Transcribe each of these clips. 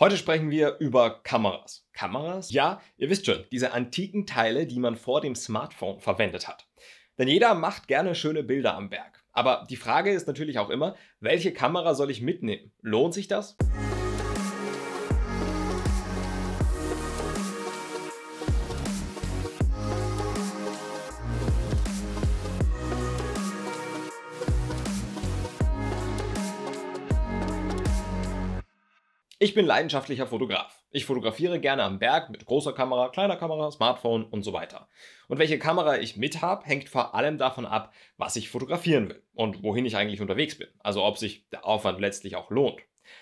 Heute sprechen wir über Kameras. Kameras? Ja, ihr wisst schon, diese antiken Teile, die man vor dem Smartphone verwendet hat. Denn jeder macht gerne schöne Bilder am Berg. Aber die Frage ist natürlich auch immer, welche Kamera soll ich mitnehmen? Lohnt sich das? Ich bin leidenschaftlicher Fotograf. Ich fotografiere gerne am Berg mit großer Kamera, kleiner Kamera, Smartphone und so weiter. Und welche Kamera ich mit habe, hängt vor allem davon ab, was ich fotografieren will und wohin ich eigentlich unterwegs bin. Also ob sich der Aufwand letztlich auch lohnt.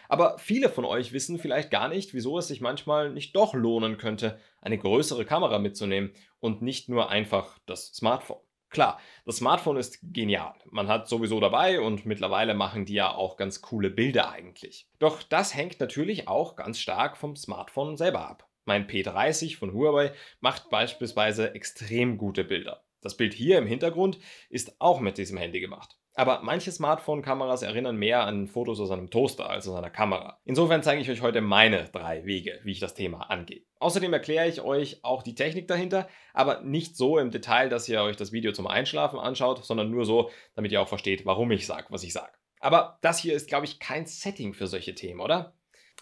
Aber viele von euch wissen vielleicht gar nicht, wieso es sich manchmal nicht doch lohnen könnte, eine größere Kamera mitzunehmen und nicht nur einfach das Smartphone. Klar, das Smartphone ist genial. Man hat sowieso dabei und mittlerweile machen die ja auch ganz coole Bilder eigentlich. Doch das hängt natürlich auch ganz stark vom Smartphone selber ab. Mein P30 von Huawei macht beispielsweise extrem gute Bilder. Das Bild hier im Hintergrund ist auch mit diesem Handy gemacht. Aber manche Smartphone-Kameras erinnern mehr an Fotos aus einem Toaster als aus einer Kamera. Insofern zeige ich euch heute meine drei Wege, wie ich das Thema angehe. Außerdem erkläre ich euch auch die Technik dahinter, aber nicht so im Detail, dass ihr euch das Video zum Einschlafen anschaut, sondern nur so, damit ihr auch versteht, warum ich sage, was ich sage. Aber das hier ist, glaube ich, kein Setting für solche Themen, oder?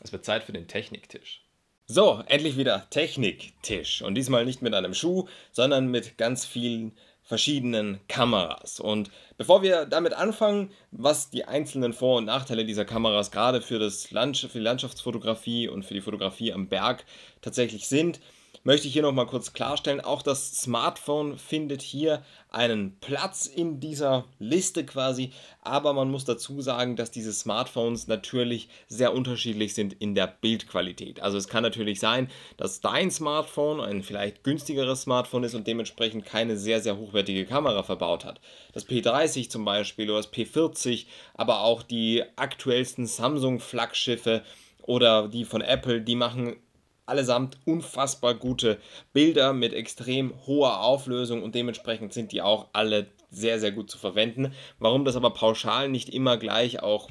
Es wird Zeit für den Techniktisch. So, endlich wieder Techniktisch. Und diesmal nicht mit einem Schuh, sondern mit ganz vielen verschiedenen Kameras. Und bevor wir damit anfangen, was die einzelnen Vor- und Nachteile dieser Kameras gerade für, das Landsch für die Landschaftsfotografie und für die Fotografie am Berg tatsächlich sind, möchte ich hier nochmal kurz klarstellen, auch das Smartphone findet hier einen Platz in dieser Liste quasi, aber man muss dazu sagen, dass diese Smartphones natürlich sehr unterschiedlich sind in der Bildqualität. Also es kann natürlich sein, dass dein Smartphone ein vielleicht günstigeres Smartphone ist und dementsprechend keine sehr, sehr hochwertige Kamera verbaut hat. Das P30 zum Beispiel oder das P40, aber auch die aktuellsten Samsung-Flaggschiffe oder die von Apple, die machen allesamt unfassbar gute Bilder mit extrem hoher Auflösung und dementsprechend sind die auch alle sehr, sehr gut zu verwenden. Warum das aber pauschal nicht immer gleich auch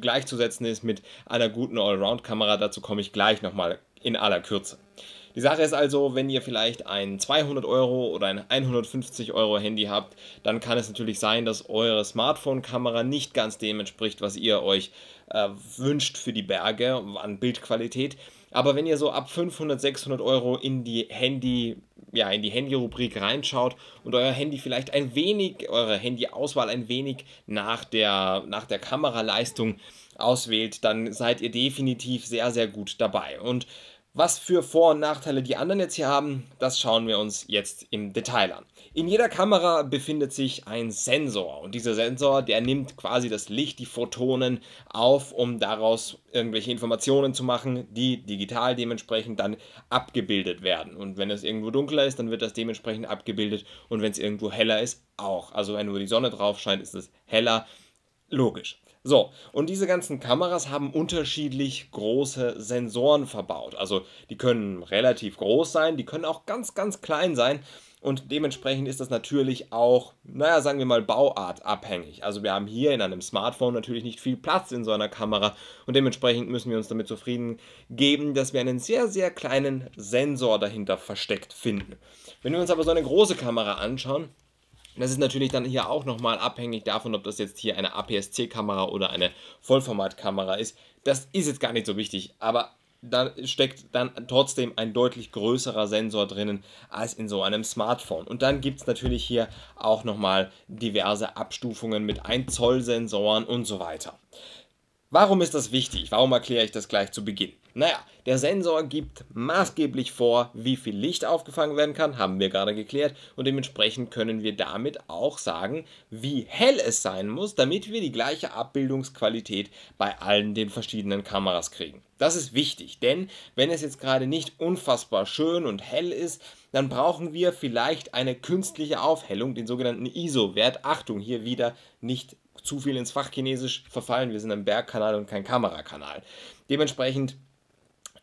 gleichzusetzen ist mit einer guten Allround-Kamera, dazu komme ich gleich nochmal in aller Kürze. Die Sache ist also, wenn ihr vielleicht ein 200 Euro oder ein 150 Euro Handy habt, dann kann es natürlich sein, dass eure Smartphone-Kamera nicht ganz dem entspricht, was ihr euch äh, wünscht für die Berge an Bildqualität. Aber wenn ihr so ab 500, 600 Euro in die Handy, ja, in die Handy-Rubrik reinschaut und euer Handy vielleicht ein wenig, eure Handy-Auswahl ein wenig nach der, nach der Kameraleistung auswählt, dann seid ihr definitiv sehr, sehr gut dabei. Und was für Vor- und Nachteile die anderen jetzt hier haben, das schauen wir uns jetzt im Detail an. In jeder Kamera befindet sich ein Sensor und dieser Sensor, der nimmt quasi das Licht, die Photonen auf, um daraus irgendwelche Informationen zu machen, die digital dementsprechend dann abgebildet werden. Und wenn es irgendwo dunkler ist, dann wird das dementsprechend abgebildet und wenn es irgendwo heller ist, auch. Also wenn nur die Sonne drauf scheint, ist es heller. Logisch. So, und diese ganzen Kameras haben unterschiedlich große Sensoren verbaut. Also die können relativ groß sein, die können auch ganz, ganz klein sein. Und dementsprechend ist das natürlich auch, naja, sagen wir mal, Bauart abhängig. Also wir haben hier in einem Smartphone natürlich nicht viel Platz in so einer Kamera und dementsprechend müssen wir uns damit zufrieden geben, dass wir einen sehr, sehr kleinen Sensor dahinter versteckt finden. Wenn wir uns aber so eine große Kamera anschauen, das ist natürlich dann hier auch nochmal abhängig davon, ob das jetzt hier eine APS-C-Kamera oder eine Vollformatkamera ist. Das ist jetzt gar nicht so wichtig, aber da steckt dann trotzdem ein deutlich größerer Sensor drinnen als in so einem Smartphone. Und dann gibt es natürlich hier auch nochmal diverse Abstufungen mit 1 Zoll Sensoren und so weiter. Warum ist das wichtig? Warum erkläre ich das gleich zu Beginn? Naja, der Sensor gibt maßgeblich vor, wie viel Licht aufgefangen werden kann, haben wir gerade geklärt, und dementsprechend können wir damit auch sagen, wie hell es sein muss, damit wir die gleiche Abbildungsqualität bei allen den verschiedenen Kameras kriegen. Das ist wichtig, denn wenn es jetzt gerade nicht unfassbar schön und hell ist, dann brauchen wir vielleicht eine künstliche Aufhellung, den sogenannten ISO-Wert. Achtung, hier wieder nicht zu viel ins Fachchinesisch verfallen, wir sind ein Bergkanal und kein Kamerakanal. Dementsprechend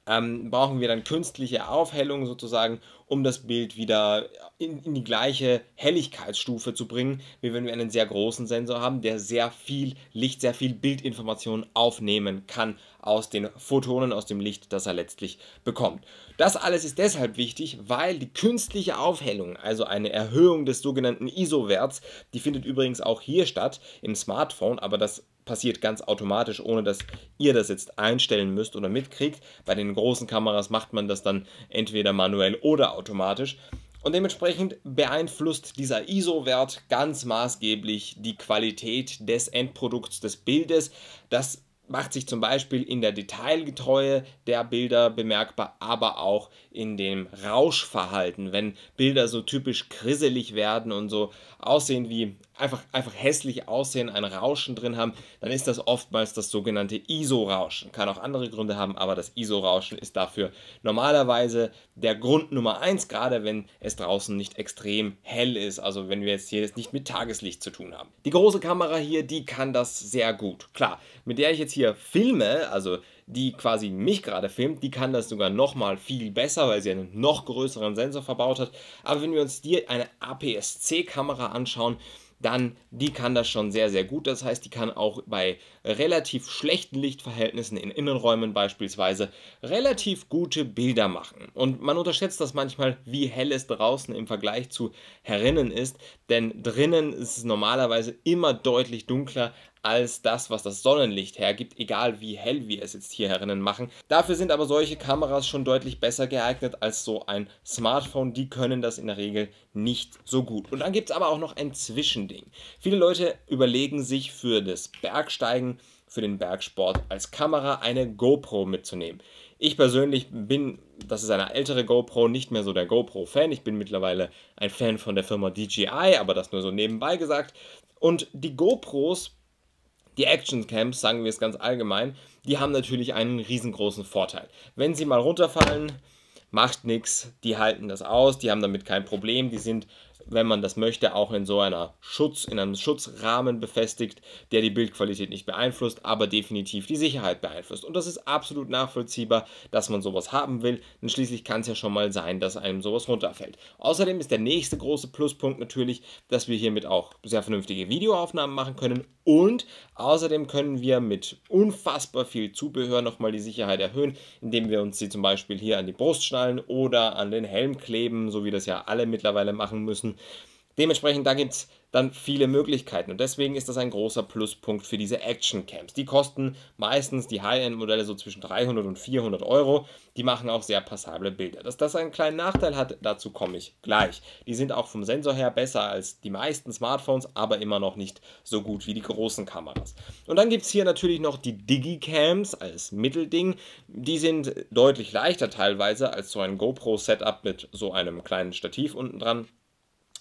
ähm, brauchen wir dann künstliche Aufhellung sozusagen, um das Bild wieder in, in, die gleiche Helligkeitsstufe zu bringen, wie wenn wir einen sehr großen Sensor haben, der sehr viel Licht, sehr viel Bildinformation aufnehmen kann aus den Photonen, aus dem Licht, das er letztlich bekommt. Das alles ist deshalb wichtig, weil die künstliche Aufhellung, also eine Erhöhung des sogenannten ISO-Werts, die findet übrigens auch hier statt im Smartphone, aber das passiert ganz automatisch, ohne dass ihr das jetzt einstellen müsst oder mitkriegt. Bei den großen Kameras macht man das dann entweder manuell oder automatisch. Und dementsprechend beeinflusst dieser ISO-Wert ganz maßgeblich die Qualität des Endprodukts des Bildes. Das macht sich zum Beispiel in der Detailgetreue der Bilder bemerkbar, aber auch in dem Rauschverhalten. Wenn Bilder so typisch krisselig werden und so aussehen wie einfach, einfach hässlich aussehen, ein Rauschen drin haben, dann ist das oftmals das sogenannte ISO-Rauschen. Kann auch andere Gründe haben, aber das ISO-Rauschen ist dafür normalerweise der Grund Nummer eins, gerade wenn es draußen nicht extrem hell ist, also wenn wir jetzt hier jetzt nicht mit Tageslicht zu tun haben. Die große Kamera hier, die kann das sehr gut. Klar, mit der ich jetzt hier filme, also die quasi mich gerade filmt, die kann das sogar nochmal viel besser, weil sie einen noch größeren Sensor verbaut hat. Aber wenn wir uns hier eine APS-C-Kamera anschauen, dann die kann das schon sehr, sehr gut. Das heißt, die kann auch bei relativ schlechten Lichtverhältnissen in Innenräumen beispielsweise relativ gute Bilder machen. Und man unterschätzt das manchmal, wie hell es draußen im Vergleich zu herinnen ist, denn drinnen ist es normalerweise immer deutlich dunkler als das, was das Sonnenlicht hergibt, egal wie hell wir es jetzt hier herinnen machen. Dafür sind aber solche Kameras schon deutlich besser geeignet als so ein Smartphone. Die können das in der Regel nicht so gut. Und dann gibt es aber auch noch ein Zwischending. Viele Leute überlegen sich für das Bergsteigen, für den Bergsport als Kamera eine GoPro mitzunehmen. Ich persönlich bin, das ist eine ältere GoPro, nicht mehr so der GoPro-Fan. Ich bin mittlerweile ein Fan von der Firma DJI, aber das nur so nebenbei gesagt. Und die GoPros die Action-Camps, sagen wir es ganz allgemein, die haben natürlich einen riesengroßen Vorteil. Wenn sie mal runterfallen, macht nichts, die halten das aus, die haben damit kein Problem, die sind wenn man das möchte, auch in so einer Schutz, in einem Schutzrahmen befestigt, der die Bildqualität nicht beeinflusst, aber definitiv die Sicherheit beeinflusst. Und das ist absolut nachvollziehbar, dass man sowas haben will, denn schließlich kann es ja schon mal sein, dass einem sowas runterfällt. Außerdem ist der nächste große Pluspunkt natürlich, dass wir hiermit auch sehr vernünftige Videoaufnahmen machen können und außerdem können wir mit unfassbar viel Zubehör nochmal die Sicherheit erhöhen, indem wir uns sie zum Beispiel hier an die Brust schnallen oder an den Helm kleben, so wie das ja alle mittlerweile machen müssen. Dementsprechend, da gibt es dann viele Möglichkeiten. Und deswegen ist das ein großer Pluspunkt für diese Action-Camps. Die kosten meistens die High-End-Modelle so zwischen 300 und 400 Euro. Die machen auch sehr passable Bilder. Dass das einen kleinen Nachteil hat, dazu komme ich gleich. Die sind auch vom Sensor her besser als die meisten Smartphones, aber immer noch nicht so gut wie die großen Kameras. Und dann gibt es hier natürlich noch die Digicams als Mittelding. Die sind deutlich leichter teilweise als so ein GoPro-Setup mit so einem kleinen Stativ unten dran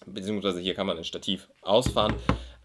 beziehungsweise hier kann man ein Stativ ausfahren,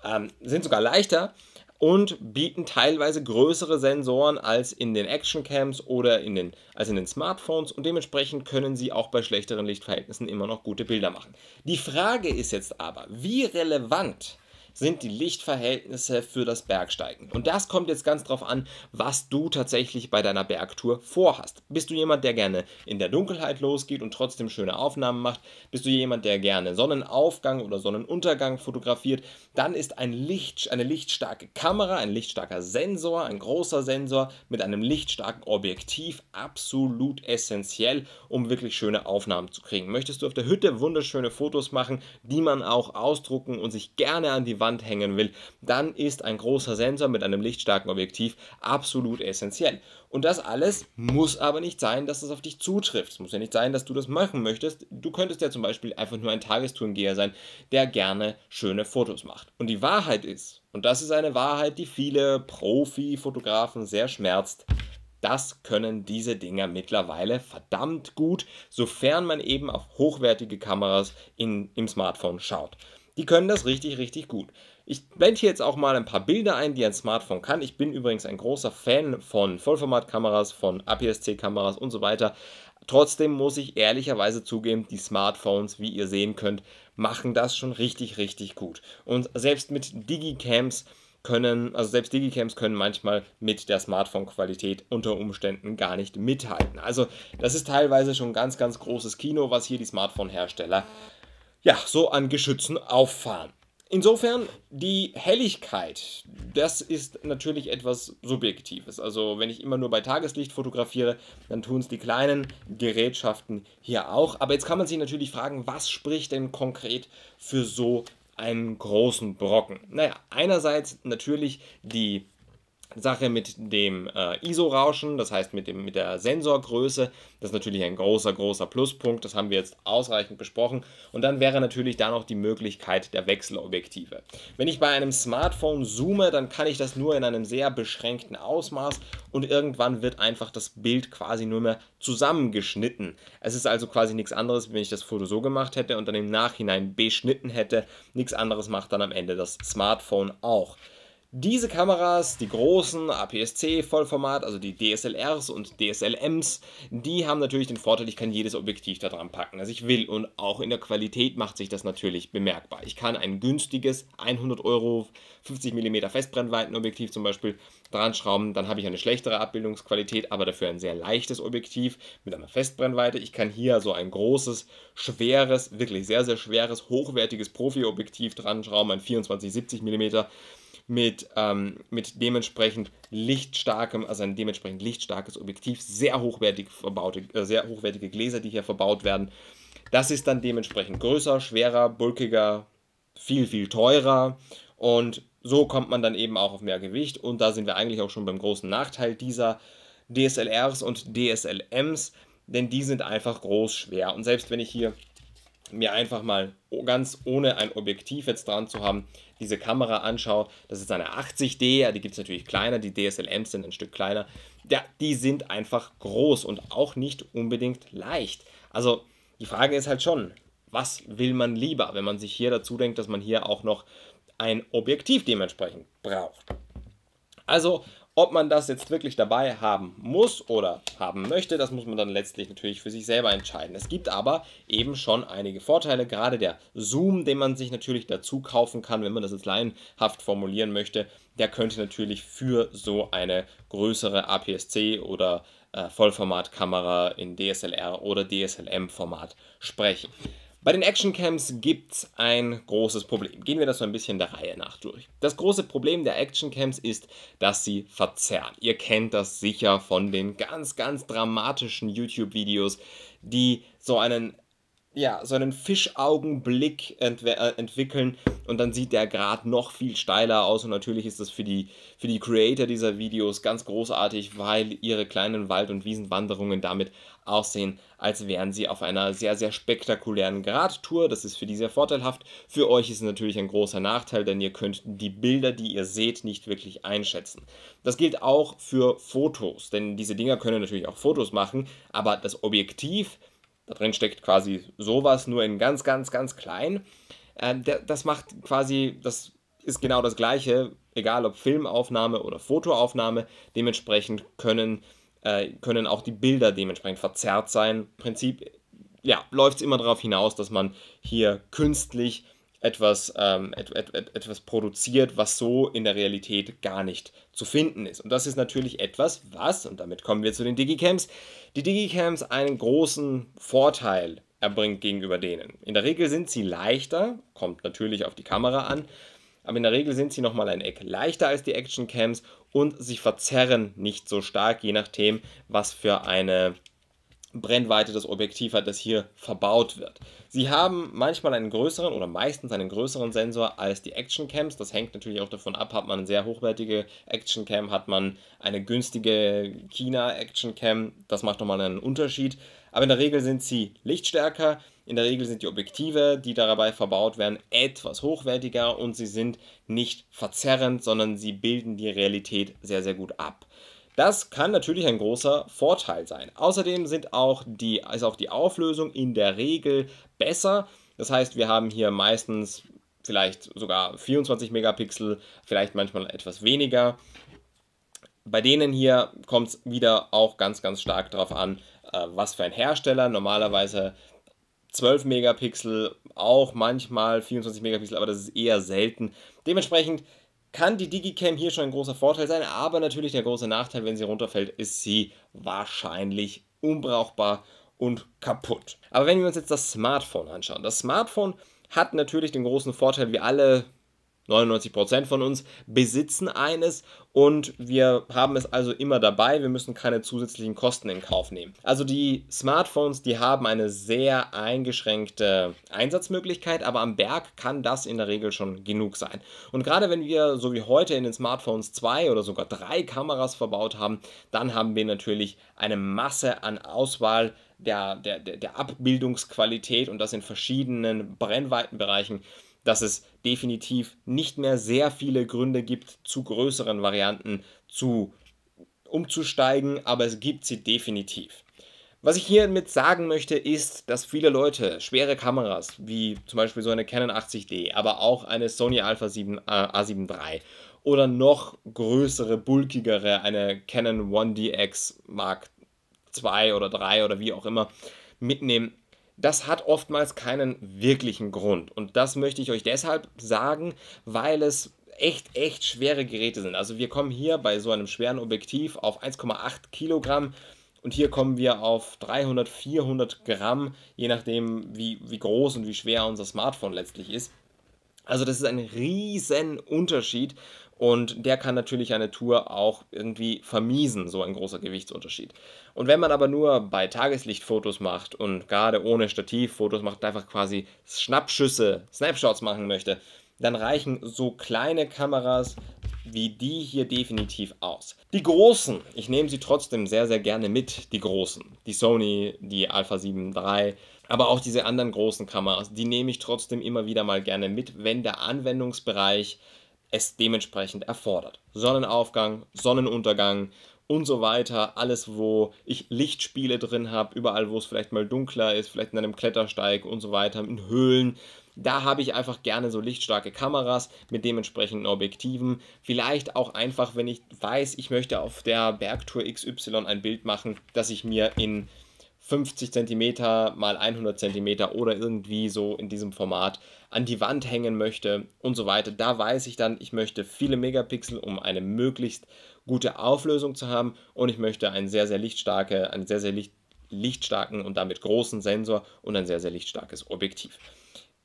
ähm, sind sogar leichter und bieten teilweise größere Sensoren als in den Actioncams oder in den, als in den Smartphones und dementsprechend können sie auch bei schlechteren Lichtverhältnissen immer noch gute Bilder machen. Die Frage ist jetzt aber, wie relevant sind die Lichtverhältnisse für das Bergsteigen. Und das kommt jetzt ganz drauf an, was du tatsächlich bei deiner Bergtour vorhast. Bist du jemand, der gerne in der Dunkelheit losgeht und trotzdem schöne Aufnahmen macht? Bist du jemand, der gerne Sonnenaufgang oder Sonnenuntergang fotografiert? Dann ist ein Licht, eine lichtstarke Kamera, ein lichtstarker Sensor, ein großer Sensor mit einem lichtstarken Objektiv absolut essentiell, um wirklich schöne Aufnahmen zu kriegen. Möchtest du auf der Hütte wunderschöne Fotos machen, die man auch ausdrucken und sich gerne an die Wand hängen will, dann ist ein großer Sensor mit einem lichtstarken Objektiv absolut essentiell. Und das alles muss aber nicht sein, dass es auf dich zutrifft. Es muss ja nicht sein, dass du das machen möchtest. Du könntest ja zum Beispiel einfach nur ein Tagestourengeher sein, der gerne schöne Fotos macht. Und die Wahrheit ist, und das ist eine Wahrheit, die viele Profi-Fotografen sehr schmerzt, das können diese Dinger mittlerweile verdammt gut, sofern man eben auf hochwertige Kameras in, im Smartphone schaut. Die können das richtig, richtig gut. Ich blende hier jetzt auch mal ein paar Bilder ein, die ein Smartphone kann. Ich bin übrigens ein großer Fan von Vollformatkameras, von APS-C-Kameras und so weiter. Trotzdem muss ich ehrlicherweise zugeben, die Smartphones, wie ihr sehen könnt, machen das schon richtig, richtig gut. Und selbst mit Digicams können, also selbst Digicams können manchmal mit der Smartphone-Qualität unter Umständen gar nicht mithalten. Also das ist teilweise schon ganz, ganz großes Kino, was hier die Smartphone-Hersteller ja, so an Geschützen auffahren. Insofern, die Helligkeit, das ist natürlich etwas Subjektives. Also wenn ich immer nur bei Tageslicht fotografiere, dann tun es die kleinen Gerätschaften hier auch. Aber jetzt kann man sich natürlich fragen, was spricht denn konkret für so einen großen Brocken? Naja, einerseits natürlich die Sache mit dem äh, ISO-Rauschen, das heißt mit, dem, mit der Sensorgröße. Das ist natürlich ein großer, großer Pluspunkt. Das haben wir jetzt ausreichend besprochen. Und dann wäre natürlich da noch die Möglichkeit der Wechselobjektive. Wenn ich bei einem Smartphone zoome, dann kann ich das nur in einem sehr beschränkten Ausmaß und irgendwann wird einfach das Bild quasi nur mehr zusammengeschnitten. Es ist also quasi nichts anderes, wenn ich das Foto so gemacht hätte und dann im Nachhinein beschnitten hätte. Nichts anderes macht dann am Ende das Smartphone auch. Diese Kameras, die großen APS-C Vollformat, also die DSLRs und DSLMs, die haben natürlich den Vorteil, ich kann jedes Objektiv da dran packen, das also ich will und auch in der Qualität macht sich das natürlich bemerkbar. Ich kann ein günstiges 100 Euro 50 mm Festbrennweitenobjektiv zum Beispiel dran schrauben, dann habe ich eine schlechtere Abbildungsqualität, aber dafür ein sehr leichtes Objektiv mit einer Festbrennweite. Ich kann hier so ein großes, schweres, wirklich sehr, sehr schweres, hochwertiges Profi-Objektiv dran schrauben, ein 24-70 mm mit, ähm, mit dementsprechend lichtstarkem, also ein dementsprechend lichtstarkes Objektiv, sehr hochwertig verbaute, äh, sehr hochwertige Gläser, die hier verbaut werden. Das ist dann dementsprechend größer, schwerer, bulkiger, viel, viel teurer und so kommt man dann eben auch auf mehr Gewicht und da sind wir eigentlich auch schon beim großen Nachteil dieser DSLRs und DSLMs, denn die sind einfach groß, schwer und selbst wenn ich hier mir einfach mal ganz ohne ein Objektiv jetzt dran zu haben, diese Kamera anschaue. Das ist eine 80D, die gibt es natürlich kleiner, die DSLMs sind ein Stück kleiner. Ja, die sind einfach groß und auch nicht unbedingt leicht. Also die Frage ist halt schon, was will man lieber, wenn man sich hier dazu denkt, dass man hier auch noch ein Objektiv dementsprechend braucht. Also ob man das jetzt wirklich dabei haben muss oder haben möchte, das muss man dann letztlich natürlich für sich selber entscheiden. Es gibt aber eben schon einige Vorteile, gerade der Zoom, den man sich natürlich dazu kaufen kann, wenn man das jetzt laienhaft formulieren möchte, der könnte natürlich für so eine größere APS-C oder äh, Vollformatkamera in DSLR oder DSLM-Format sprechen. Bei den Actioncams gibt's ein großes Problem. Gehen wir das so ein bisschen der Reihe nach durch. Das große Problem der Actioncams ist, dass sie verzerren. Ihr kennt das sicher von den ganz, ganz dramatischen YouTube-Videos, die so einen ja, so einen Fischaugenblick ent äh, entwickeln und dann sieht der Grad noch viel steiler aus und natürlich ist das für die, für die Creator dieser Videos ganz großartig, weil ihre kleinen Wald- und Wiesenwanderungen damit aussehen, als wären sie auf einer sehr, sehr spektakulären Gradtour. Das ist für die sehr vorteilhaft. Für euch ist es natürlich ein großer Nachteil, denn ihr könnt die Bilder, die ihr seht, nicht wirklich einschätzen. Das gilt auch für Fotos, denn diese Dinger können natürlich auch Fotos machen, aber das Objektiv, da drin steckt quasi sowas, nur in ganz, ganz, ganz klein. Ähm, das macht quasi, das ist genau das Gleiche, egal ob Filmaufnahme oder Fotoaufnahme. Dementsprechend können, äh, können auch die Bilder dementsprechend verzerrt sein. Im Prinzip ja, läuft es immer darauf hinaus, dass man hier künstlich etwas, ähm, et, et, et, etwas produziert, was so in der Realität gar nicht zu finden ist. Und das ist natürlich etwas, was, und damit kommen wir zu den Digicams, die Digicams einen großen Vorteil erbringt gegenüber denen. In der Regel sind sie leichter, kommt natürlich auf die Kamera an, aber in der Regel sind sie nochmal ein Eck leichter als die Action und sie verzerren nicht so stark, je nachdem, was für eine Brennweite des Objektivs hat, das hier verbaut wird. Sie haben manchmal einen größeren oder meistens einen größeren Sensor als die Actioncams. Das hängt natürlich auch davon ab, hat man eine sehr hochwertige Actioncam, hat man eine günstige China-Actioncam. Das macht nochmal einen Unterschied. Aber in der Regel sind sie lichtstärker, in der Regel sind die Objektive, die dabei verbaut werden, etwas hochwertiger und sie sind nicht verzerrend, sondern sie bilden die Realität sehr, sehr gut ab. Das kann natürlich ein großer Vorteil sein. Außerdem sind auch die, ist auch die Auflösung in der Regel besser. Das heißt, wir haben hier meistens vielleicht sogar 24 Megapixel, vielleicht manchmal etwas weniger. Bei denen hier kommt es wieder auch ganz, ganz stark darauf an, äh, was für ein Hersteller. Normalerweise 12 Megapixel, auch manchmal 24 Megapixel, aber das ist eher selten. Dementsprechend kann die Digicam hier schon ein großer Vorteil sein, aber natürlich der große Nachteil, wenn sie runterfällt, ist sie wahrscheinlich unbrauchbar und kaputt. Aber wenn wir uns jetzt das Smartphone anschauen, das Smartphone hat natürlich den großen Vorteil, wie alle 99% von uns besitzen eines und wir haben es also immer dabei, wir müssen keine zusätzlichen Kosten in Kauf nehmen. Also die Smartphones, die haben eine sehr eingeschränkte Einsatzmöglichkeit, aber am Berg kann das in der Regel schon genug sein. Und gerade wenn wir so wie heute in den Smartphones zwei oder sogar drei Kameras verbaut haben, dann haben wir natürlich eine Masse an Auswahl der, der, der Abbildungsqualität und das in verschiedenen Brennweitenbereichen dass es definitiv nicht mehr sehr viele Gründe gibt, zu größeren Varianten zu umzusteigen, aber es gibt sie definitiv. Was ich hiermit sagen möchte, ist, dass viele Leute schwere Kameras, wie zum Beispiel so eine Canon 80D, aber auch eine Sony Alpha 7, äh, A7 III oder noch größere, bulkigere, eine Canon 1DX Mark II oder 3 oder wie auch immer, mitnehmen, das hat oftmals keinen wirklichen Grund. Und das möchte ich euch deshalb sagen, weil es echt, echt schwere Geräte sind. Also wir kommen hier bei so einem schweren Objektiv auf 1,8 Kilogramm und hier kommen wir auf 300, 400 Gramm, je nachdem wie, wie groß und wie schwer unser Smartphone letztlich ist. Also das ist ein riesen Unterschied und der kann natürlich eine Tour auch irgendwie vermiesen, so ein großer Gewichtsunterschied. Und wenn man aber nur bei Tageslicht Fotos macht und gerade ohne Stativ Fotos macht, einfach quasi Schnappschüsse, Snapshots machen möchte, dann reichen so kleine Kameras wie die hier definitiv aus. Die großen, ich nehme sie trotzdem sehr, sehr gerne mit, die großen. Die Sony, die Alpha 7 III, aber auch diese anderen großen Kameras, die nehme ich trotzdem immer wieder mal gerne mit, wenn der Anwendungsbereich es dementsprechend erfordert. Sonnenaufgang, Sonnenuntergang und so weiter. Alles, wo ich Lichtspiele drin habe, überall, wo es vielleicht mal dunkler ist, vielleicht in einem Klettersteig und so weiter, in Höhlen. Da habe ich einfach gerne so lichtstarke Kameras mit dementsprechenden Objektiven. Vielleicht auch einfach, wenn ich weiß, ich möchte auf der Bergtour XY ein Bild machen, dass ich mir in 50 cm mal 100 cm oder irgendwie so in diesem Format an die Wand hängen möchte und so weiter. Da weiß ich dann, ich möchte viele Megapixel, um eine möglichst gute Auflösung zu haben und ich möchte einen sehr, sehr lichtstarke, einen sehr, sehr licht, lichtstarken und damit großen Sensor und ein sehr, sehr lichtstarkes Objektiv.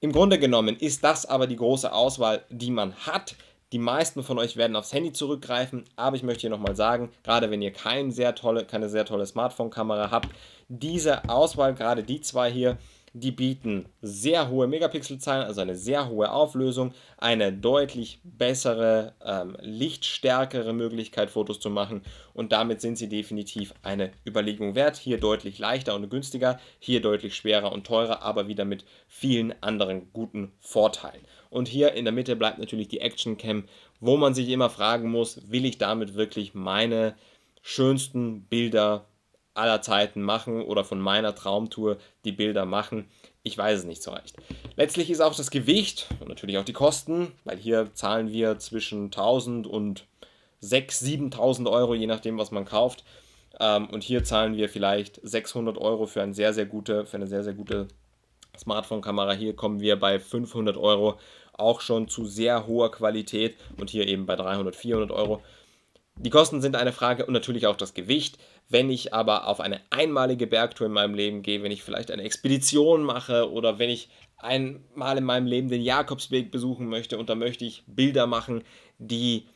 Im Grunde genommen ist das aber die große Auswahl, die man hat. Die meisten von euch werden aufs Handy zurückgreifen, aber ich möchte hier nochmal sagen, gerade wenn ihr kein sehr tolle, keine sehr tolle Smartphone-Kamera habt, diese Auswahl, gerade die zwei hier, die bieten sehr hohe Megapixelzahlen, also eine sehr hohe Auflösung, eine deutlich bessere, ähm, lichtstärkere Möglichkeit, Fotos zu machen und damit sind sie definitiv eine Überlegung wert. Hier deutlich leichter und günstiger, hier deutlich schwerer und teurer, aber wieder mit vielen anderen guten Vorteilen. Und hier in der Mitte bleibt natürlich die Action Cam, wo man sich immer fragen muss, will ich damit wirklich meine schönsten Bilder aller Zeiten machen oder von meiner Traumtour die Bilder machen. Ich weiß es nicht so recht. Letztlich ist auch das Gewicht und natürlich auch die Kosten, weil hier zahlen wir zwischen 1000 und 6.000, 7.000 Euro, je nachdem, was man kauft. Ähm, und hier zahlen wir vielleicht 600 Euro für, ein sehr, sehr gute, für eine sehr, sehr gute Smartphone-Kamera. Hier kommen wir bei 500 Euro auch schon zu sehr hoher Qualität und hier eben bei 300, 400 Euro. Die Kosten sind eine Frage und natürlich auch das Gewicht. Wenn ich aber auf eine einmalige Bergtour in meinem Leben gehe, wenn ich vielleicht eine Expedition mache oder wenn ich einmal in meinem Leben den Jakobsweg besuchen möchte und da möchte ich Bilder machen, die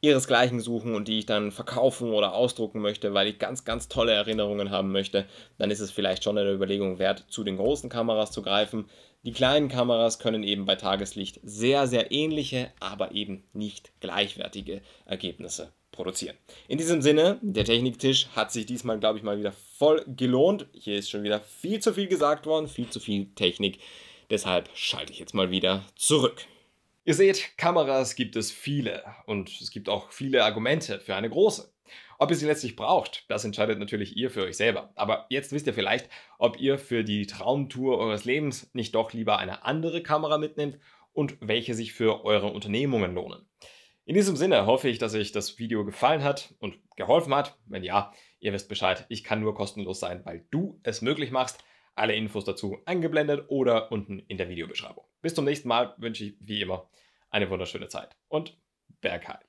ihresgleichen suchen und die ich dann verkaufen oder ausdrucken möchte, weil ich ganz, ganz tolle Erinnerungen haben möchte, dann ist es vielleicht schon eine Überlegung wert, zu den großen Kameras zu greifen. Die kleinen Kameras können eben bei Tageslicht sehr, sehr ähnliche, aber eben nicht gleichwertige Ergebnisse produzieren. In diesem Sinne, der Techniktisch hat sich diesmal, glaube ich, mal wieder voll gelohnt. Hier ist schon wieder viel zu viel gesagt worden, viel zu viel Technik. Deshalb schalte ich jetzt mal wieder zurück. Ihr seht, Kameras gibt es viele und es gibt auch viele Argumente für eine große. Ob ihr sie letztlich braucht, das entscheidet natürlich ihr für euch selber. Aber jetzt wisst ihr vielleicht, ob ihr für die Traumtour eures Lebens nicht doch lieber eine andere Kamera mitnehmt und welche sich für eure Unternehmungen lohnen. In diesem Sinne hoffe ich, dass euch das Video gefallen hat und geholfen hat. Wenn ja, ihr wisst Bescheid, ich kann nur kostenlos sein, weil du es möglich machst. Alle Infos dazu eingeblendet oder unten in der Videobeschreibung. Bis zum nächsten Mal wünsche ich wie immer eine wunderschöne Zeit und Bergheil.